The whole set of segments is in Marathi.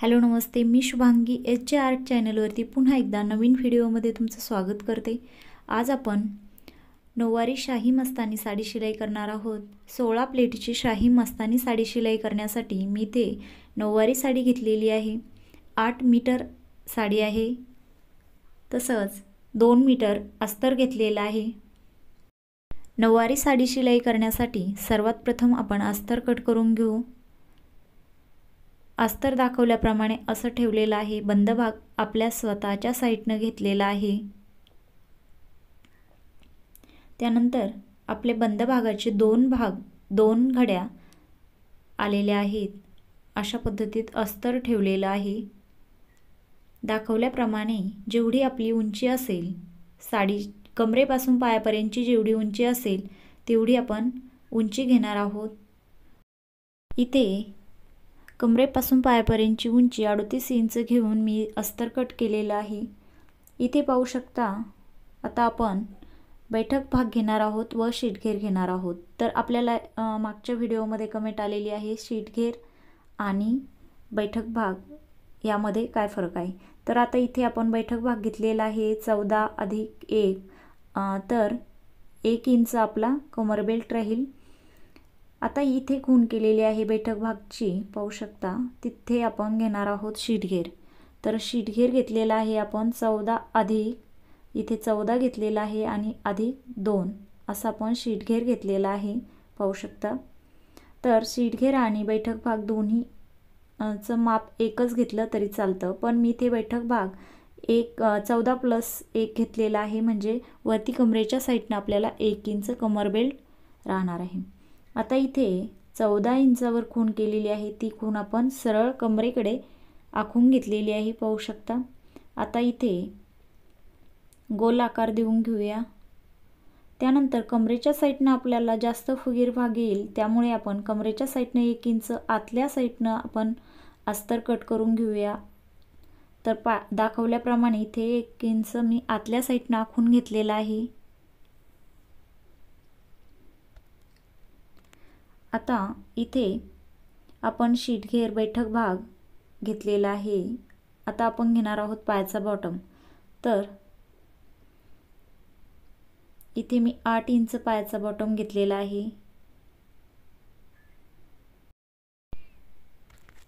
हॅलो नमस्ते मी शुभांगी एच जे आर्ट चॅनलवरती पुन्हा एकदा नवीन व्हिडिओमध्ये तुमचं स्वागत करते आज आपण नऊवारी शाही मस्तानी साडी शिलाई करणार आहोत सोळा प्लेटची शाही मस्तानी साडी शिलाई करण्यासाठी मी ते नऊवारी साडी घेतलेली आहे आठ मीटर साडी आहे तसंच दोन मीटर अस्तर घेतलेलं आहे नऊवारी साडी शिलाई करण्यासाठी सर्वात प्रथम आपण अस्तर कट करून घेऊ अस्तर दाखवल्याप्रमाणे असं ठेवलेलं आहे बंद भाग आपल्या स्वतःच्या साईडनं घेतलेला आहे त्यानंतर आपले बंद भागाचे दोन भाग दोन घड्या आलेल्या आहेत अशा पद्धतीत अस्तर ठेवलेलं आहे दाखवल्याप्रमाणे जेवढी आपली उंची असेल साडी कमरेपासून पायापर्यंतची जेवढी उंची असेल तेवढी आपण उंची घेणार आहोत इथे कमरेपासून पायापर्यंतची उंची अडतीस इंच घेऊन मी अस्तर कट केलेलं आहे इथे पाहू शकता आता आपण बैठक भाग घेणार आहोत व शीटघेर घेणार आहोत तर आपल्याला मागच्या व्हिडिओमध्ये कमेंट आलेली आहे शीटघेर आणि बैठक भाग यामध्ये काय फरक आहे तर आता इथे आपण बैठक भाग घेतलेला आहे चौदा अधिक एक तर एक इंच आपला कमर बेल्ट राहील आता इथे खून केलेली आहे बैठक भागची पाहू शकता तिथे आपण घेणार आहोत शीटघेर तर शीटघेर घेतलेला आहे आपण चौदा अधिक इथे चौदा घेतलेला आहे आणि अधिक दोन असं आपण शीटघेर घेतलेला आहे पाहू शकता तर शीटघेर आणि बैठक भाग दोन्ही चं माप एकच घेतलं तरी चालतं पण मी ते बैठक भाग एक चौदा प्लस एक घेतलेला आहे म्हणजे वरती कमरेच्या साईडनं आपल्याला एक इंच कमर बेल्ट राहणार आहे आता इथे चौदा इंचावर खूण केलेली आहे ती खूण आपण सरळ कमरेकडे आखून घेतलेली आहे पाहू शकता आता इथे गोल आकार देऊन घेऊया त्यानंतर कमरेच्या साईडनं आपल्याला जास्त फुगीर भाग येईल त्यामुळे आपण कमरेच्या साईडनं एक इंच आतल्या साईडनं आपण अस्तर कट करून घेऊया तर पा दाखवल्याप्रमाणे इथे एक इंच मी आतल्या साईडनं आखून घेतलेला आहे आता इथे आपण शीट घेर बैठक भाग घेतलेला आहे आता आपण घेणार आहोत पायाचा बॉटम तर इथे मी आठ इंच पायाचा बॉटम घेतलेला आहे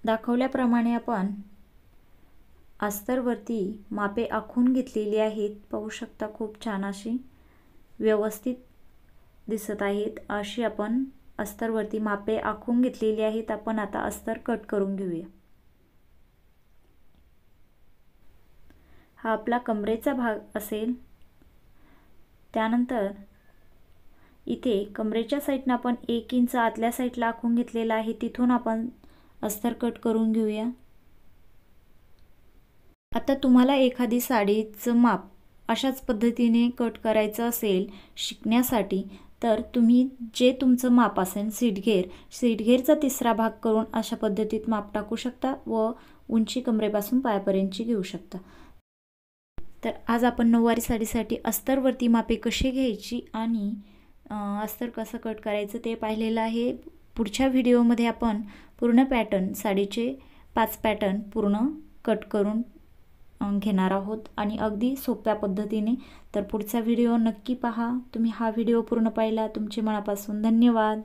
दाखवल्याप्रमाणे आपण अस्तरवरती मापे आखून घेतलेली आहेत पाहू शकता खूप छान अशी व्यवस्थित दिसत आहेत अशी आपण अस्तरवरती मापे आखून घेतलेली आहेत आपण आता अस्तर कट करून घेऊया हा आपला कमरेचा भाग असेल त्यानंतर इथे कमरेच्या साईडनं आपण एक इंच आतल्या साईडला आखून घेतलेला आहे तिथून आपण अस्तर कट करून घेऊया आता तुम्हाला एखादी साडीचं माप अशाच पद्धतीने कट करायचं असेल शिकण्यासाठी तर तुम्ही जे तुमचं माप असेल सीटघेर सीटघेरचा तिसरा भाग करून अशा पद्धतीत माप टाकू शकता व उंची कमरेपासून पायापर्यंतची घेऊ शकता तर आज आपण नऊवारी साडीसाठी अस्तरवरती मापे कशी घ्यायची आणि अस्तर कसं कट करायचं ते पाहिलेलं आहे पुढच्या व्हिडिओमध्ये आपण पूर्ण पॅटर्न साडीचे पाच पॅटर्न पूर्ण कट करून घेणार आहोत आणि अगदी सोप्या पद्धतीने तर पुढचा व्हिडिओ नक्की पहा तुम्ही हा व्हिडिओ पूर्ण पाहिला तुमचे मनापासून धन्यवाद